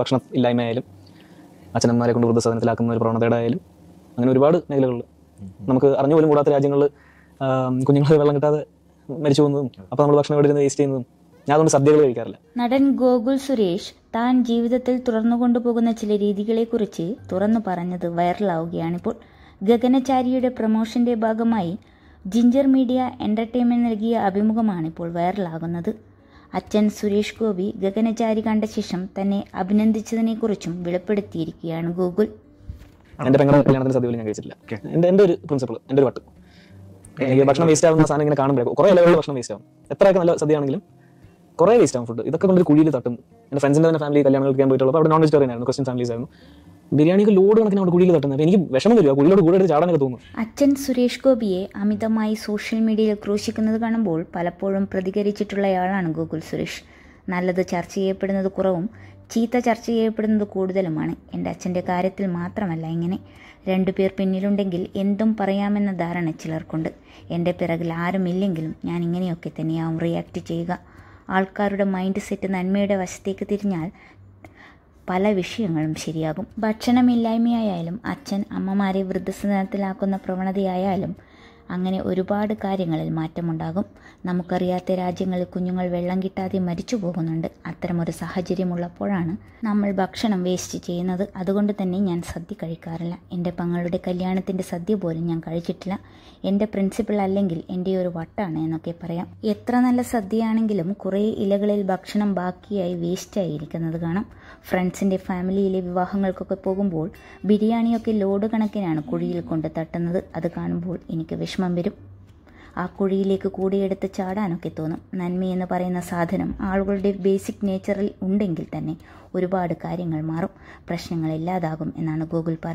ഭക്ഷണം ഇല്ലായ്മയായാലും അച്ഛനമ്മമാരെ കൊണ്ട് വൃദ്ധസദനത്തിലാക്കുന്ന ഒരു പ്രവണതയുടെ അങ്ങനെ ഒരുപാട് മേഖലകളിൽ നമുക്ക് അറിഞ്ഞു പോലും കൂടാത്ത രാജ്യങ്ങളിൽ കുഞ്ഞുങ്ങൾ വെള്ളം കിട്ടാതെ മരിച്ചു പോകുന്നതും അപ്പോൾ നമ്മൾ ഭക്ഷണം ഇവിടെ വേസ്റ്റ് ചെയ്യുന്നതും ഞാൻ നടൻ ഗോകുൽ സുരേഷ് താൻ ജീവിതത്തിൽ തുറന്നു കൊണ്ടുപോകുന്ന ചില രീതികളെ കുറിച്ച് തുറന്നു പറഞ്ഞത് വൈറലാവുകയാണിപ്പോൾ ഗഗനചാരിയുടെ പ്രൊമോഷന്റെ ഭാഗമായി ജിഞ്ചർ മീഡിയ എന്റർടൈൻമെന്റ് നൽകിയ അഭിമുഖമാണിപ്പോൾ വൈറലാകുന്നത് അച്ഛൻ സുരേഷ് ഗോപി ഗഗനചാരി കണ്ട ശേഷം തന്നെ അഭിനന്ദിച്ചതിനെക്കുറിച്ചും വെളിപ്പെടുത്തിയിരിക്കുകയാണ് ഗൂഗിൾ എന്റെ പെങ്ങളെ കല്യാണത്തിന് സദ്യ ഞാൻ കഴിച്ചിട്ടില്ല എൻ്റെ എൻ്റെ ഒരു പ്രിൻസിപ്പിൾ എന്റെ ഒരു വട്ട് എനിക്ക് ഭക്ഷണം വേസ്റ്റ് ആവുന്ന സാധനം ഇങ്ങനെ കാണുമ്പോൾ കുറേ ലെവലിൽ ഭക്ഷണം വേസ്റ്റ് ആവും എത്രയൊക്കെ നല്ല സദ്യയാണെങ്കിലും കുറേ വേസ്റ്റ് ആവും ഫുഡ് ഇതൊക്കെ കൊണ്ടൊരു കുഴിയിൽ തട്ടും എന്റെ ഫ്രണ്ട്സിന്റെ തന്നെ ഫാമിലി കല്യാണങ്ങൾക്ക് ഞാൻ പോയിട്ടുള്ളപ്പോൾ അവിടെ നോൺ വെജിറ്റേറിയൻ ആയിരുന്നു ക്രിസ്ത്യൻ ഫാമിലീസ് ആയിരുന്നു ബിരിയാണിക്ക് ലോഡ് കണക്കിന് അവിടെ കുഴിയിൽ തട്ടുന്നത് എനിക്ക് വിഷമം വരിക കുഴിയിലോട് കൂടെ എടുത്ത് ചാടാനൊക്കെ തോന്നുന്നു അച്ഛൻ സുരേഷ് ഗോപിയെ അമിതമായി സോഷ്യൽ മീഡിയയിൽ ക്രൂശിക്കുന്നത് കാണുമ്പോൾ പലപ്പോഴും പ്രതികരിച്ചിട്ടുള്ളയാളാണ് ഗോകുൽ സുരേഷ് നല്ലത് ചർച്ച ചെയ്യപ്പെടുന്നത് കുറവും ചീത്ത ചർച്ച ചെയ്യപ്പെടുന്നത് കൂടുതലുമാണ് എൻ്റെ അച്ഛൻ്റെ കാര്യത്തിൽ മാത്രമല്ല ഇങ്ങനെ രണ്ടു പേർ പിന്നിലുണ്ടെങ്കിൽ എന്തും പറയാമെന്ന ധാരണ ചിലർക്കുണ്ട് എൻ്റെ പിറകിൽ ആരുമില്ലെങ്കിലും ഞാൻ ഇങ്ങനെയൊക്കെ തന്നെയാവും റിയാക്ട് ചെയ്യുക ആൾക്കാരുടെ മൈൻഡ് സെറ്റ് നന്മയുടെ വശത്തേക്ക് തിരിഞ്ഞാൽ പല വിഷയങ്ങളും ശരിയാകും ഭക്ഷണമില്ലായ്മയായാലും അച്ഛൻ അമ്മമാരെ വൃദ്ധസദനത്തിലാക്കുന്ന പ്രവണതയായാലും അങ്ങനെ ഒരുപാട് കാര്യങ്ങളിൽ മാറ്റമുണ്ടാകും നമുക്കറിയാത്ത രാജ്യങ്ങളിൽ കുഞ്ഞുങ്ങൾ വെള്ളം കിട്ടാതെ മരിച്ചു പോകുന്നുണ്ട് അത്തരമൊരു സാഹചര്യമുള്ളപ്പോഴാണ് നമ്മൾ ഭക്ഷണം വേസ്റ്റ് ചെയ്യുന്നത് അതുകൊണ്ട് തന്നെ ഞാൻ സദ്യ കഴിക്കാറില്ല എൻ്റെ പങ്ങളുടെ കല്യാണത്തിൻ്റെ സദ്യ പോലും ഞാൻ കഴിച്ചിട്ടില്ല എൻ്റെ പ്രിൻസിപ്പിൾ അല്ലെങ്കിൽ എൻ്റെ ഒരു വട്ടാണ് എന്നൊക്കെ പറയാം എത്ര നല്ല സദ്യയാണെങ്കിലും കുറേ ഇലകളിൽ ഭക്ഷണം ബാക്കിയായി വേസ്റ്റായി ഇരിക്കുന്നത് കാണാം ഫ്രണ്ട്സിൻ്റെ ഫാമിലിയിലെ വിവാഹങ്ങൾക്കൊക്കെ പോകുമ്പോൾ ബിരിയാണിയൊക്കെ ലോഡ് കണക്കിനാണ് കുഴിയിൽ കൊണ്ട് തട്ടുന്നത് അത് കാണുമ്പോൾ എനിക്ക് വിഷമം വിഷമം വരും ആ കുഴിയിലേക്ക് കൂടിയെടുത്ത് ചാടാനൊക്കെ തോന്നും നന്മയെന്ന് പറയുന്ന സാധനം ആളുകളുടെ ബേസിക് നേച്ചറിൽ ഉണ്ടെങ്കിൽ തന്നെ ഒരുപാട് കാര്യങ്ങൾ മാറും പ്രശ്നങ്ങൾ ഇല്ലാതാകും എന്നാണ് ഗൂഗിൾ പറയുന്നത്